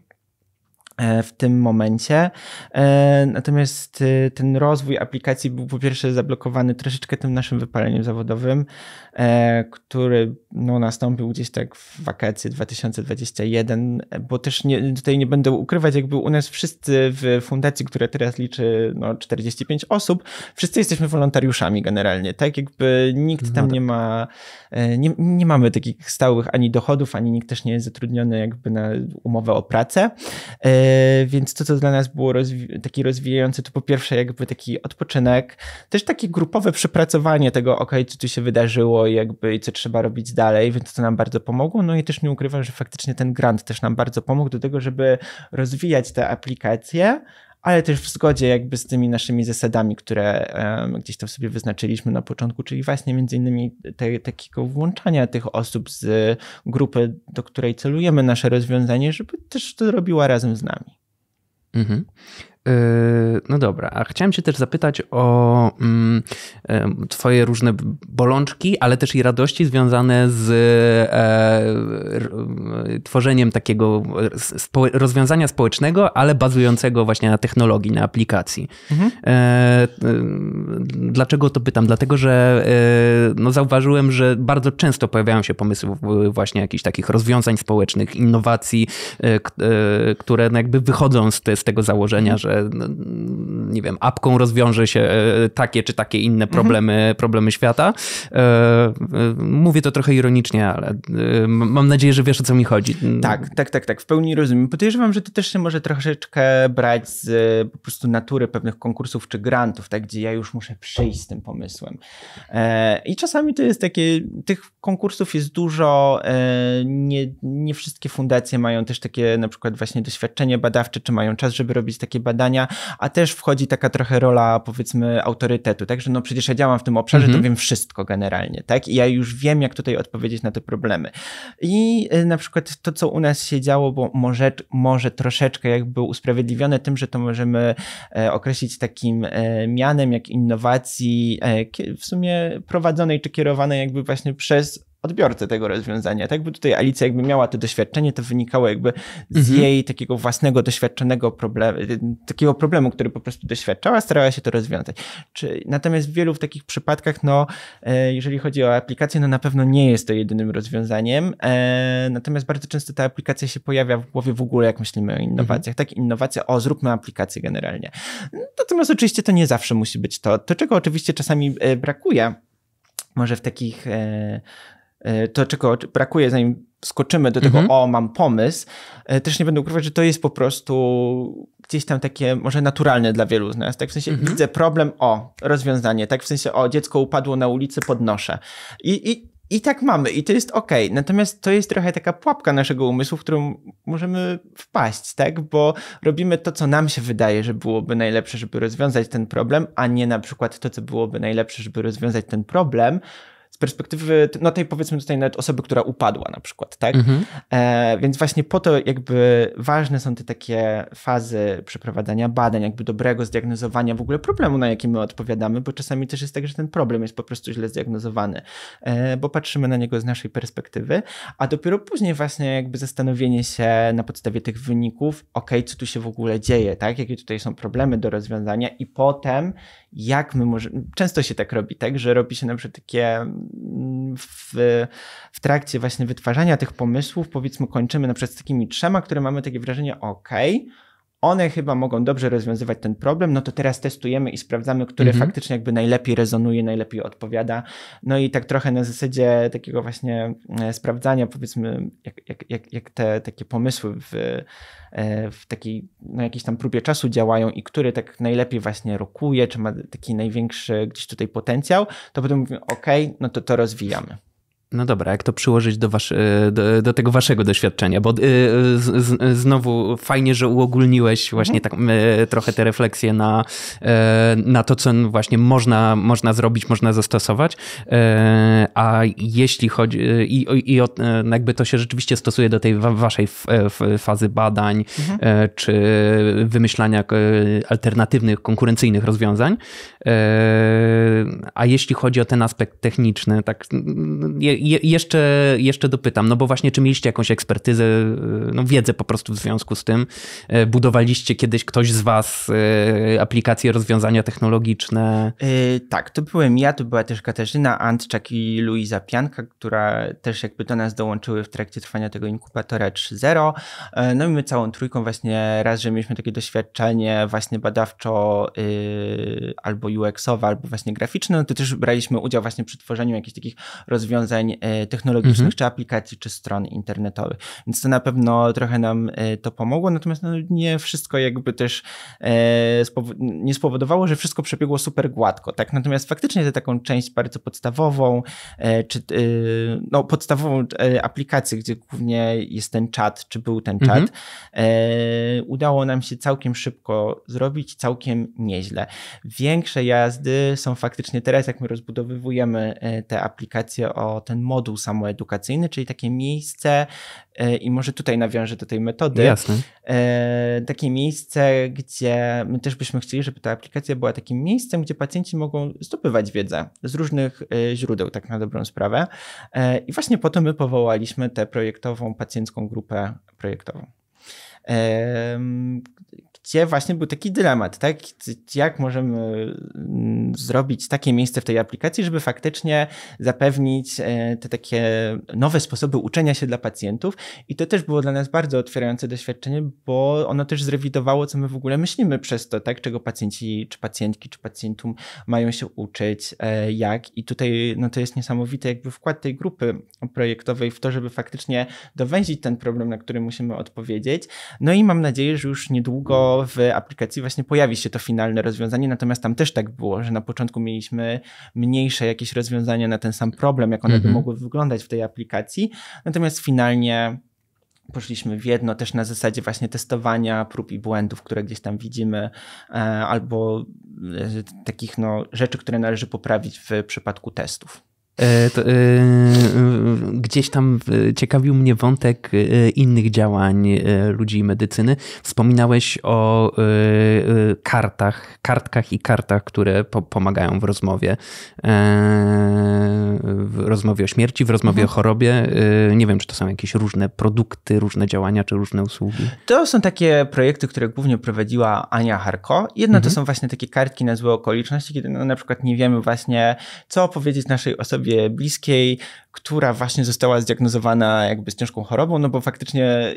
E, w tym momencie. E, natomiast e, ten rozwój aplikacji był po pierwsze zablokowany troszeczkę tym naszym wypaleniem zawodowym, E, który no, nastąpił gdzieś tak w wakacje 2021, bo też nie, tutaj nie będę ukrywać, jakby u nas wszyscy w fundacji, która teraz liczy no, 45 osób, wszyscy jesteśmy wolontariuszami generalnie, tak? Jakby nikt tam mhm. nie ma, e, nie, nie mamy takich stałych ani dochodów, ani nikt też nie jest zatrudniony jakby na umowę o pracę, e, więc to, co dla nas było rozwi taki rozwijający, to po pierwsze jakby taki odpoczynek, też takie grupowe przepracowanie tego, okej, okay, co tu się wydarzyło, było jakby i co trzeba robić dalej, więc to nam bardzo pomogło. No i też nie ukrywam, że faktycznie ten grant też nam bardzo pomógł do tego, żeby rozwijać te aplikacje, ale też w zgodzie jakby z tymi naszymi zasadami, które um, gdzieś tam sobie wyznaczyliśmy na początku, czyli właśnie między innymi te, takiego włączania tych osób z grupy, do której celujemy nasze rozwiązanie, żeby też to robiła razem z nami.
Mhm. Yy, no dobra, a chciałem Cię też zapytać o mm, e, Twoje różne bolączki, ale też i radości związane z e, e, tworzeniem takiego rozwiązania społecznego, ale bazującego właśnie na technologii, na aplikacji. Mhm. Dlaczego to pytam? Dlatego, że no zauważyłem, że bardzo często pojawiają się pomysły właśnie jakichś takich rozwiązań społecznych, innowacji, które no jakby wychodzą z, z tego założenia, mhm. że że nie wiem, apką rozwiąże się e, takie czy takie inne problemy, mhm. problemy świata. E, e, mówię to trochę ironicznie, ale mam nadzieję, że wiesz o co mi
chodzi. Tak, tak, tak, tak, w pełni rozumiem. Podejrzewam, że to też się może troszeczkę brać z po prostu natury pewnych konkursów czy grantów, tak, gdzie ja już muszę przyjść z tym pomysłem. I czasami to jest takie, tych konkursów jest dużo, nie, nie wszystkie fundacje mają też takie na przykład właśnie doświadczenie badawcze, czy mają czas, żeby robić takie badania a też wchodzi taka trochę rola powiedzmy autorytetu, także no przecież ja działam w tym obszarze, mhm. to wiem wszystko generalnie, tak? I ja już wiem, jak tutaj odpowiedzieć na te problemy. I y, na przykład to, co u nas się działo, bo może, może troszeczkę jakby usprawiedliwione tym, że to możemy e, określić takim e, mianem jak innowacji e, w sumie prowadzonej czy kierowanej jakby właśnie przez odbiorcę tego rozwiązania, tak? Bo tutaj Alicja jakby miała to doświadczenie, to wynikało jakby z mhm. jej takiego własnego doświadczonego problemu, takiego problemu, który po prostu doświadczała, starała się to rozwiązać. Czy, natomiast w wielu takich przypadkach, no, e, jeżeli chodzi o aplikację, no na pewno nie jest to jedynym rozwiązaniem, e, natomiast bardzo często ta aplikacja się pojawia w głowie w ogóle, jak myślimy o innowacjach, mhm. tak? Innowacja, o, zróbmy aplikację generalnie. Natomiast oczywiście to nie zawsze musi być to, to czego oczywiście czasami e, brakuje, może w takich E, to czego brakuje, zanim skoczymy do tego, mhm. o, mam pomysł, e, też nie będę ukrywać, że to jest po prostu gdzieś tam takie może naturalne dla wielu z nas. Tak w sensie mhm. widzę problem, o, rozwiązanie. Tak w sensie, o, dziecko upadło na ulicy, podnoszę. I, i, i tak mamy, i to jest ok. Natomiast to jest trochę taka pułapka naszego umysłu, w którą możemy wpaść, tak? Bo robimy to, co nam się wydaje, że byłoby najlepsze, żeby rozwiązać ten problem, a nie na przykład to, co byłoby najlepsze, żeby rozwiązać ten problem, perspektywy, no tej powiedzmy tutaj nawet osoby, która upadła na przykład, tak? Mhm. E, więc właśnie po to jakby ważne są te takie fazy przeprowadzania badań, jakby dobrego zdiagnozowania w ogóle problemu, na jaki my odpowiadamy, bo czasami też jest tak, że ten problem jest po prostu źle zdiagnozowany, e, bo patrzymy na niego z naszej perspektywy, a dopiero później właśnie jakby zastanowienie się na podstawie tych wyników, ok, co tu się w ogóle dzieje, tak? Jakie tutaj są problemy do rozwiązania i potem jak my możemy. Często się tak robi, tak, że robi się na przykład takie mm, w, w trakcie właśnie wytwarzania tych pomysłów, powiedzmy, kończymy na przykład z takimi trzema, które mamy takie wrażenie, okej. Okay, one chyba mogą dobrze rozwiązywać ten problem, no to teraz testujemy i sprawdzamy, który mhm. faktycznie jakby najlepiej rezonuje, najlepiej odpowiada. No i tak trochę na zasadzie takiego właśnie e, sprawdzania, powiedzmy, jak, jak, jak, jak te takie pomysły w, e, w takiej, no jakiejś tam próbie czasu działają i który tak najlepiej właśnie rokuje, czy ma taki największy gdzieś tutaj potencjał, to potem mówimy, ok, no to to rozwijamy.
No dobra, jak to przyłożyć do, wasz e, do, do tego waszego doświadczenia? Bo e, z, znowu fajnie, że uogólniłeś właśnie mhm. tak, e, trochę te refleksje na, na to, co właśnie można, można zrobić, można zastosować. A jeśli chodzi, i, no jakby to się rzeczywiście stosuje do tej waszej fazy badań, mhm. czy wymyślania alternatywnych, konkurencyjnych rozwiązań. A jeśli chodzi o ten aspekt techniczny, tak jeszcze, jeszcze dopytam, no bo właśnie czy mieliście jakąś ekspertyzę, y, no wiedzę po prostu w związku z tym? Y, budowaliście kiedyś ktoś z was y, aplikacje, rozwiązania technologiczne?
Yy, tak, to byłem ja, to była też Katarzyna Antczak i Luiza Pianka, która też jakby do nas dołączyły w trakcie trwania tego inkubatora 3.0. No i my całą trójką właśnie raz, że mieliśmy takie doświadczenie właśnie badawczo yy, albo UX-owe, albo właśnie graficzne, no to też braliśmy udział właśnie przy tworzeniu jakichś takich rozwiązań E, technologicznych, mhm. czy aplikacji, czy stron internetowych. Więc to na pewno trochę nam e, to pomogło, natomiast no, nie wszystko jakby też e, nie spowodowało, że wszystko przebiegło super gładko. Tak? Natomiast faktycznie tę taką część bardzo podstawową, czy no, podstawową aplikację, gdzie głównie jest ten czat, czy był ten mhm. czat, udało nam się całkiem szybko zrobić, całkiem nieźle. Większe jazdy są faktycznie teraz, jak my rozbudowywujemy te aplikacje o ten moduł samoedukacyjny, czyli takie miejsce, e, i może tutaj nawiążę do tej metody. Jasne. E, takie miejsce, gdzie my też byśmy chcieli, żeby ta aplikacja była takim miejscem, gdzie pacjenci mogą zdobywać wiedzę z różnych e, źródeł, tak na dobrą sprawę. I właśnie po to my powołaliśmy tę projektową, pacjencką grupę projektową gdzie właśnie był taki dylemat, tak? Jak możemy mm, zrobić takie miejsce w tej aplikacji, żeby faktycznie zapewnić e, te takie nowe sposoby uczenia się dla pacjentów? I to też było dla nas bardzo otwierające doświadczenie, bo ono też zrewidowało, co my w ogóle myślimy przez to, tak? Czego pacjenci, czy pacjentki, czy pacjentum mają się uczyć, e, jak. I tutaj, no to jest niesamowity jakby wkład tej grupy projektowej w to, żeby faktycznie dowęzić ten problem, na który musimy odpowiedzieć, no i mam nadzieję, że już niedługo w aplikacji właśnie pojawi się to finalne rozwiązanie, natomiast tam też tak było, że na początku mieliśmy mniejsze jakieś rozwiązania na ten sam problem, jak one mhm. by mogły wyglądać w tej aplikacji, natomiast finalnie poszliśmy w jedno też na zasadzie właśnie testowania prób i błędów, które gdzieś tam widzimy, e, albo e, takich no, rzeczy, które należy poprawić w przypadku testów.
E, to, yy, gdzieś tam e, ciekawił mnie wątek innych działań ludzi i medycyny. Wspominałeś o yy, kartach, kartkach i kartach, które po pomagają w rozmowie. Yy, w rozmowie o śmierci, w rozmowie mhm. o chorobie. Nie wiem, czy to są jakieś różne produkty, różne działania, czy różne usługi.
To są takie projekty, które głównie prowadziła Ania Harko. Jedno mhm. to są właśnie takie kartki na złe okoliczności, kiedy no, na przykład nie wiemy właśnie, co powiedzieć naszej osobie sobie bliskiej, która właśnie została zdiagnozowana jakby z ciężką chorobą, no bo faktycznie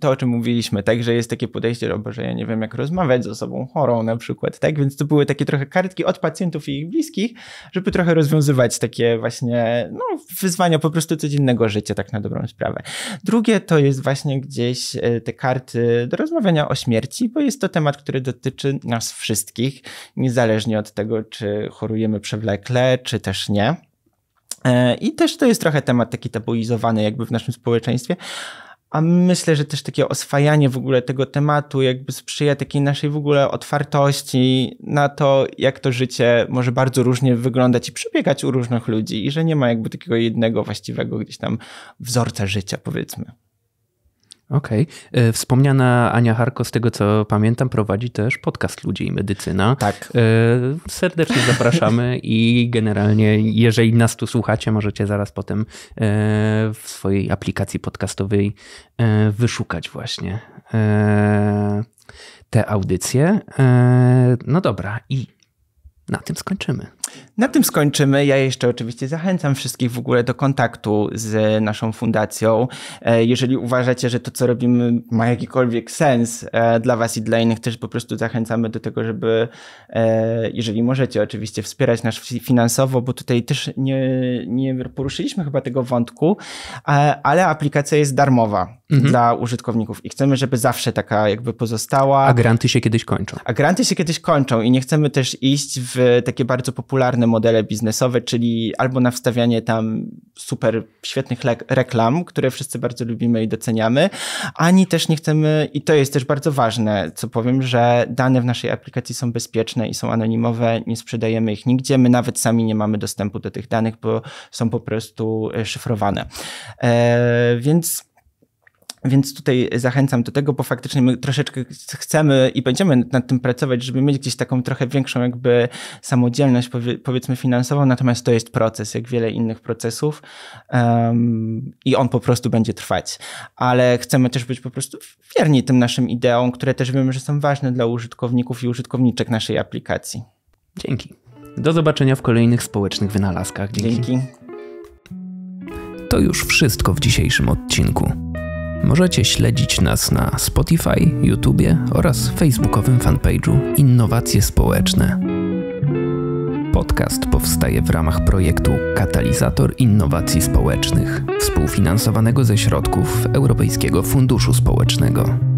to, o czym mówiliśmy, tak, że jest takie podejście, że że ja nie wiem, jak rozmawiać z osobą chorą na przykład, tak, więc to były takie trochę kartki od pacjentów i ich bliskich, żeby trochę rozwiązywać takie właśnie, no, wyzwania po prostu codziennego życia, tak na dobrą sprawę. Drugie to jest właśnie gdzieś e, te karty do rozmawiania o śmierci, bo jest to temat, który dotyczy nas wszystkich, niezależnie od tego, czy chorujemy przewlekle, czy też nie. E, I też to jest trochę temat taki tabuizowany jakby w naszym społeczeństwie. A myślę, że też takie oswajanie w ogóle tego tematu jakby sprzyja takiej naszej w ogóle otwartości na to, jak to życie może bardzo różnie wyglądać i przebiegać u różnych ludzi i że nie ma jakby takiego jednego właściwego gdzieś tam wzorca życia, powiedzmy.
Okej. Okay. E, wspomniana Ania Harko, z tego co pamiętam, prowadzi też podcast Ludzie i Medycyna. Tak. E, serdecznie zapraszamy i generalnie, jeżeli nas tu słuchacie, możecie zaraz potem e, w swojej aplikacji podcastowej wyszukać właśnie te audycje. No dobra, i na tym skończymy.
Na tym skończymy. Ja jeszcze oczywiście zachęcam wszystkich w ogóle do kontaktu z naszą fundacją. E, jeżeli uważacie, że to, co robimy, ma jakikolwiek sens e, dla Was i dla innych, też po prostu zachęcamy do tego, żeby, e, jeżeli możecie, oczywiście wspierać nas finansowo, bo tutaj też nie, nie poruszyliśmy chyba tego wątku, ale aplikacja jest darmowa mhm. dla użytkowników i chcemy, żeby zawsze taka jakby pozostała. A granty
się kiedyś kończą.
A granty się kiedyś kończą i nie chcemy też iść w takie bardzo popularne modele biznesowe, czyli albo na wstawianie tam super świetnych reklam, które wszyscy bardzo lubimy i doceniamy, ani też nie chcemy, i to jest też bardzo ważne, co powiem, że dane w naszej aplikacji są bezpieczne i są anonimowe, nie sprzedajemy ich nigdzie, my nawet sami nie mamy dostępu do tych danych, bo są po prostu e, szyfrowane. Eee, więc więc tutaj zachęcam do tego, bo faktycznie my troszeczkę chcemy i będziemy nad tym pracować, żeby mieć gdzieś taką trochę większą jakby samodzielność, powiedzmy finansową, natomiast to jest proces, jak wiele innych procesów um, i on po prostu będzie trwać. Ale chcemy też być po prostu wierni tym naszym ideom, które też wiemy, że są ważne dla użytkowników i użytkowniczek naszej aplikacji.
Dzięki. Do zobaczenia w kolejnych społecznych wynalazkach. Dzięki. Dzięki. To już wszystko w dzisiejszym odcinku. Możecie śledzić nas na Spotify, YouTube oraz facebookowym fanpage'u Innowacje Społeczne. Podcast powstaje w ramach projektu Katalizator Innowacji Społecznych, współfinansowanego ze środków Europejskiego Funduszu Społecznego.